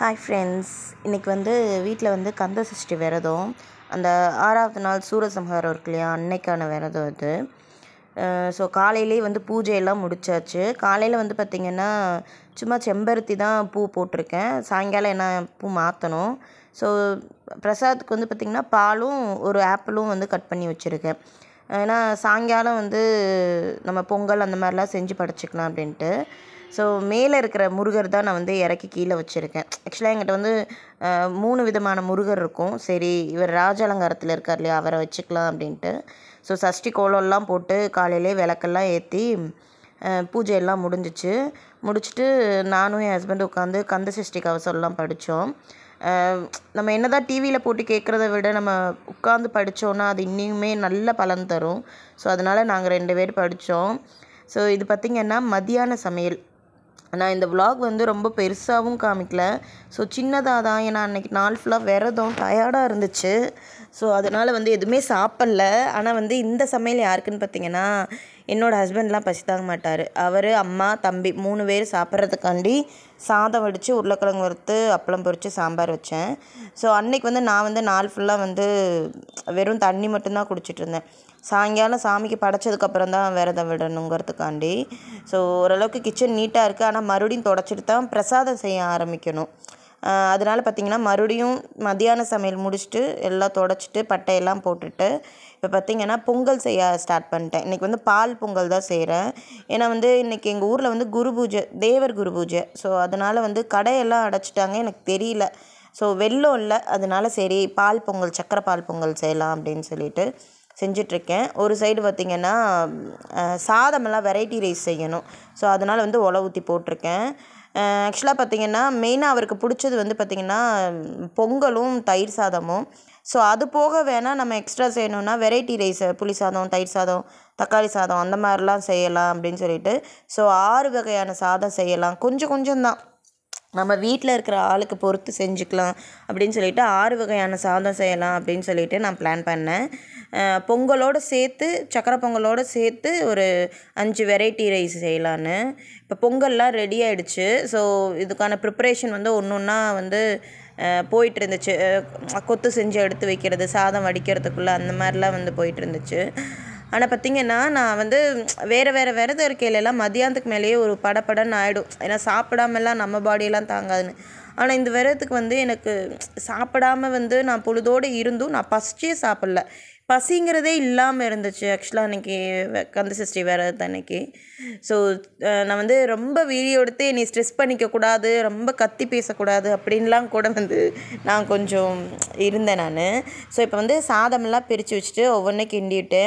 hi friends இன்றைக்கி வந்து வீட்டில் வந்து கந்த சஷ்டி விரதம் அந்த ஆறாவது நாள் சூரசம்ஹாரம் இருக்கு இல்லையா அன்னைக்கான விரதம் அது ஸோ காலையிலே வந்து பூஜையெல்லாம் முடித்தாச்சு காலையில் வந்து பார்த்திங்கன்னா சும்மா செம்பருத்தி தான் பூ போட்டிருக்கேன் சாயங்காலம் என்ன பூ மாற்றணும் ஸோ பிரசாத்துக்கு வந்து பார்த்திங்கன்னா பாலும் ஒரு ஆப்பிளும் வந்து கட் பண்ணி வச்சுருக்கேன் ஏன்னா சாயங்காலம் வந்து நம்ம பொங்கல் அந்த மாதிரிலாம் செஞ்சு படைச்சிக்கலாம் அப்படின்ட்டு ஸோ மேலே இருக்கிற முருகர் தான் நான் வந்து இறக்கி கீழே வச்சுருக்கேன் ஆக்சுவலாக எங்கிட்ட வந்து மூணு விதமான முருகர் இருக்கும் சரி இவர் ராஜ அலங்காரத்தில் இருக்கார் இல்லையா அவரை வச்சுக்கலாம் அப்படின்ட்டு ஸோ சஷ்டி கோலம்லாம் போட்டு காலையிலே விளக்கெல்லாம் ஏற்றி பூஜையெல்லாம் முடிஞ்சிச்சு முடிச்சுட்டு நானும் என் ஹஸ்பண்ட் உட்காந்து கந்த சஷ்டி கவசம்லாம் படித்தோம் நம்ம என்னதான் டிவியில் போட்டு கேட்குறத விட நம்ம உட்காந்து படித்தோன்னா அது இன்னியுமே நல்ல பலன் தரும் ஸோ அதனால் நாங்கள் ரெண்டு பேர் படித்தோம் ஸோ இது பார்த்திங்கன்னா மதியான சமையல் நான் இந்த விலாக் வந்து ரொம்ப பெருசாகவும் காமிக்கல ஸோ சின்னதாக தான் ஏன்னா அன்றைக்கி நாள் ஃபுல்லாக விரதம் டயர்டாக இருந்துச்சு ஸோ அதனால் வந்து எதுவுமே சாப்பிடல ஆனால் வந்து இந்த சமையல் யாருக்குன்னு பார்த்தீங்கன்னா என்னோடய ஹஸ்பண்ட்லாம் பசி தாங்க மாட்டார் அவர் அம்மா தம்பி மூணு பேர் சாப்பிட்றதுக்காண்டி சாதம் வடித்து உருளைக்கிழங்கு வறுத்து அப்பளம் பொறிச்சு சாம்பார் வச்சேன் ஸோ அன்றைக்கி வந்து நான் வந்து நாள் ஃபுல்லாக வந்து வெறும் தண்ணி மட்டும்தான் குடிச்சிட்டு இருந்தேன் சாயங்காலம் சாமிக்கு படைச்சதுக்கப்புறம் தான் விரதம் விடணுங்கிறதுக்காண்டி ஸோ ஓரளவுக்கு கிச்சன் நீட்டாக இருக்குது ஆனால் மறுபடியும் தொடச்சிட்டு தான் பிரசாதம் செய்ய ஆரம்பிக்கணும் அதனால் பார்த்திங்கன்னா மறுபடியும் மத்தியான சமையல் முடிச்சுட்டு எல்லாம் துடச்சிட்டு பட்டையெல்லாம் போட்டுட்டு இப்போ பார்த்திங்கன்னா பொங்கல் செய்ய ஸ்டார்ட் பண்ணிட்டேன் இன்றைக்கி வந்து பால் பொங்கல் தான் செய்கிறேன் ஏன்னா வந்து இன்றைக்கி எங்கள் ஊரில் வந்து குரு பூஜை தேவர் குரு பூஜை ஸோ அதனால் வந்து கடையெல்லாம் அடைச்சிட்டாங்க எனக்கு தெரியல ஸோ வெள்ளம் இல்லை அதனால சரி பால் பொங்கல் சக்கரை பால் பொங்கல் செய்யலாம் அப்படின்னு சொல்லிட்டு செஞ்சிட்ருக்கேன் ஒரு சைடு பார்த்திங்கன்னா சாதமெல்லாம் வெரைட்டி ரைஸ் செய்யணும் ஸோ அதனால் வந்து ஒலை ஊற்றி போட்டிருக்கேன் ஆக்சுவலாக பார்த்திங்கன்னா மெயினாக அவருக்கு பிடிச்சது வந்து பார்த்திங்கன்னா பொங்கலும் தயிர் சாதமும் ஸோ அது போக வேணால் நம்ம எக்ஸ்ட்ரா செய்யணுன்னா வெரைட்டி ரைஸ் புளி சாதம் தயிர் சாதம் தக்காளி சாதம் அந்த மாதிரிலாம் செய்யலாம் அப்படின்னு சொல்லிட்டு ஸோ ஆறு வகையான சாதம் செய்யலாம் கொஞ்சம் கொஞ்சம் தான் நம்ம வீட்டில் இருக்கிற ஆளுக்கு பொறுத்து செஞ்சுக்கலாம் அப்படின்னு சொல்லிவிட்டு ஆறு வகையான சாதம் செய்யலாம் அப்படின்னு சொல்லிவிட்டு நான் பிளான் பண்ணேன் பொங்கலோடு சேர்த்து சக்கரை பொங்கலோடு சேர்த்து ஒரு அஞ்சு வெரைட்டி ரைஸ் செய்யலான்னு இப்போ பொங்கல்லாம் ரெடி ஆகிடுச்சு ஸோ இதுக்கான ப்ரிப்ரேஷன் வந்து ஒன்று ஒன்றா வந்து போயிட்டு இருந்துச்சு கொத்து செஞ்சு எடுத்து வைக்கிறது சாதம் வடிக்கிறதுக்குள்ளே அந்த மாதிரிலாம் வந்து போயிட்டு இருந்துச்சு ஆனால் பார்த்திங்கன்னா நான் வந்து வேறு வேறு விரதம் இருக்கையிலலாம் மதியானத்துக்கு மேலேயே ஒரு படப்படன்னு ஆகிடும் ஏன்னா சாப்பிடாமலாம் நம்ம பாடியெல்லாம் தாங்காதுன்னு ஆனால் இந்த விரதத்துக்கு வந்து எனக்கு சாப்பிடாமல் வந்து நான் பொழுதோடு இருந்தும் நான் பசிச்சே சாப்பிடல பசிங்கிறதே இல்லாமல் இருந்துச்சு ஆக்சுவலாக அன்றைக்கி கந்த சஷ்டி விரதத்தை அன்றைக்கி ஸோ நான் வந்து ரொம்ப வீடியோ எடுத்து நீ ஸ்ட்ரெஸ் பண்ணிக்கக்கூடாது ரொம்ப கத்தி பேசக்கூடாது அப்படின்லாம் கூட வந்து நான் கொஞ்சம் இருந்தேன் நான் ஸோ இப்போ வந்து சாதமெல்லாம் பிரித்து வச்சுட்டு ஒவ்வொன்றும் கிண்டிட்டு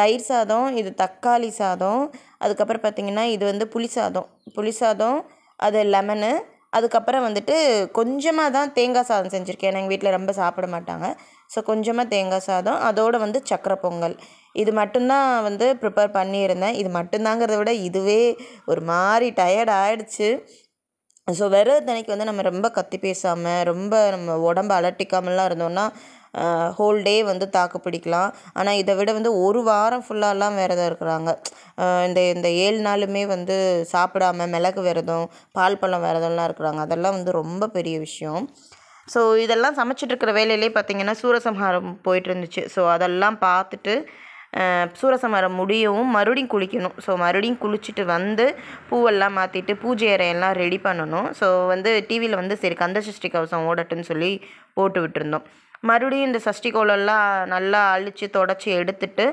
தயிர் சாதம் இது தக்காளி சாதம் அதுக்கப்புறம் பார்த்திங்கன்னா இது வந்து புளி சாதம் புளி சாதம் அது லெமனு அதுக்கப்புறம் வந்துட்டு கொஞ்சமாக தான் தேங்காய் சாதம் செஞ்சுருக்கேன் எங்கள் வீட்டில் ரொம்ப சாப்பிட மாட்டாங்க ஸோ கொஞ்சமாக தேங்காய் சாதம் அதோடு வந்து சக்கரை பொங்கல் இது மட்டும்தான் வந்து ப்ரிப்பேர் பண்ணியிருந்தேன் இது மட்டும்தாங்கிறத விட இதுவே ஒரு மாதிரி டயர்ட் ஆகிடுச்சு ஸோ வெறும் தினைக்கு வந்து நம்ம ரொம்ப கத்தி பேசாமல் ரொம்ப நம்ம உடம்பு அலட்டிக்காமலாம் இருந்தோன்னா ஹோல் டே வந்து தாக்கு பிடிக்கலாம் ஆனால் இதை விட வந்து ஒரு வாரம் ஃபுல்லாலாம் விரதம் இருக்கிறாங்க இந்த இந்த ஏழு நாளுமே வந்து சாப்பிடாம மிளகு விரதம் பால் பழம் விரதம்லாம் இருக்கிறாங்க அதெல்லாம் வந்து ரொம்ப பெரிய விஷயம் ஸோ இதெல்லாம் சமைச்சிட்ருக்கிற வேலையிலே பார்த்திங்கன்னா சூரசம்ஹாரம் போயிட்டு இருந்துச்சு ஸோ அதெல்லாம் பார்த்துட்டு சூரசமரம் முடியவும் மறுபடியும் குளிக்கணும் ஸோ மறுபடியும் குளிச்சுட்டு வந்து பூவெல்லாம் மாற்றிட்டு பூஜை அறையெல்லாம் ரெடி பண்ணணும் ஸோ வந்து டிவியில் வந்து சரி கந்தசஷ்டி கவசம் ஓடட்டுன்னு சொல்லி போட்டு விட்டுருந்தோம் மறுபடியும் இந்த சஷ்டி கோலம்லாம் நல்லா அழித்து தொடச்சி எடுத்துட்டு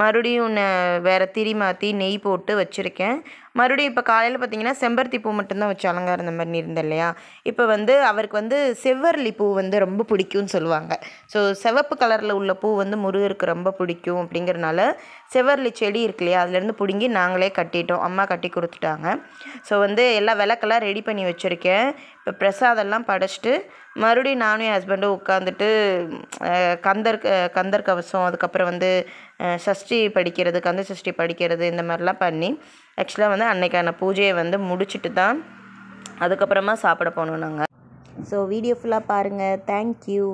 மறுபடியும் ஒன்று வேறு திரி மாற்றி நெய் போட்டு வச்சுருக்கேன் மறுபடியும் இப்போ காலையில் பார்த்தீங்கன்னா செம்பருத்தி பூ மட்டும்தான் வச்சு அலங்காரம் இந்த மாதிரி இருந்தேன் இல்லையா இப்போ வந்து அவருக்கு வந்து செவ்வரளி பூ வந்து ரொம்ப பிடிக்கும்னு சொல்லுவாங்க ஸோ செவப்பு கலரில் உள்ள பூ வந்து முருகருக்கு ரொம்ப பிடிக்கும் அப்படிங்கிறனால செவ்வரளி செடி இருக்கு இல்லையா அதுலேருந்து பிடுங்கி நாங்களே கட்டிட்டோம் அம்மா கட்டி கொடுத்துட்டாங்க ஸோ வந்து எல்லா விளக்கெல்லாம் ரெடி பண்ணி வச்சுருக்கேன் இப்போ பிரசாதெல்லாம் படைச்சிட்டு மறுபடியும் நானும் என் ஹஸ்பண்டும் உட்காந்துட்டு கந்தர் கந்தர் கவசம் அதுக்கப்புறம் வந்து சஷ்டி படிக்கிறது கந்த சஷ்டி படிக்கிறது இந்த மாதிரிலாம் பண்ணி ஆக்சுவலாக வந்து அன்னைக்கான பூஜையை வந்து முடிச்சுட்டு தான் அதுக்கப்புறமா சாப்பிட போனோம் நாங்கள் ஸோ வீடியோ ஃபுல்லாக பாருங்கள் தேங்க்யூ